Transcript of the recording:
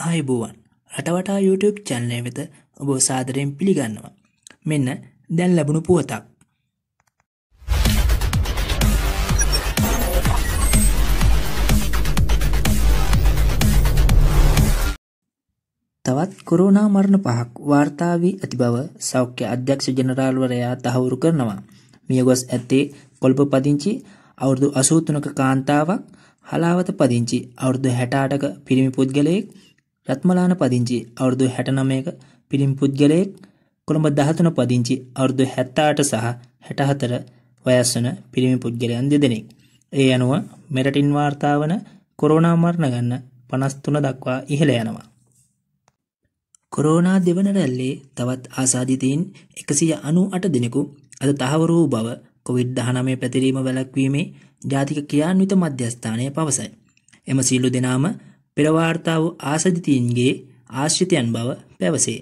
ආයුබෝවන් රටවටා YouTube චැනලය වෙත ඔබ සාදරයෙන් පිළිගන්නවා. මෙන්න දැන් ලැබුණු පුවතක්. තවත් කොරෝනා මරණ පහක් වාර්තා වී ඇති බව සෞඛ්‍ය අධ්‍යක්ෂ ජනරාල්වරයා තහවුරු කරනවා. මියගොස් ඇත්තේ කොල්ප පදිංචි අවුරුදු 83ක කාන්තාවක් හලාවත පදිංචි අවුරුදු 68ක පිරිමි පුද්ගලයෙක් රත්මලාන පදිංචි අවුරුදු හැටනමයක පිළිම් පුද්ගලයෙක් කොළඹ දහතුන පදිංචි අවුරුදු හැත්තාට සහ හැටහතර වයස්වන පිරිමි පුද්ගලයන් දෙදෙනෙක්. ඒ අනුව මෙරටින් වාර්තාාවන කොරෝනා මරණ ගන්න පනස්තුන දක්වා ඉහළ යනවා. කොරෝනා දෙවන රැල්ලේ තවත් ආසාධිතීන් එකසිය අනු අට දෙනෙකු අද තහවරූ බව කොවිඩ් දහනමේ පැතිරීම වැලක්වීමේ ජාතික ක්‍රියාන්විත මධ්‍යස්ථානය පවසයි. එම සීල්ලු දෙනාම පෙරවාර්තාව ආසධිතීන්ගේ ආශ්‍රිතයන් බව පැවසේ.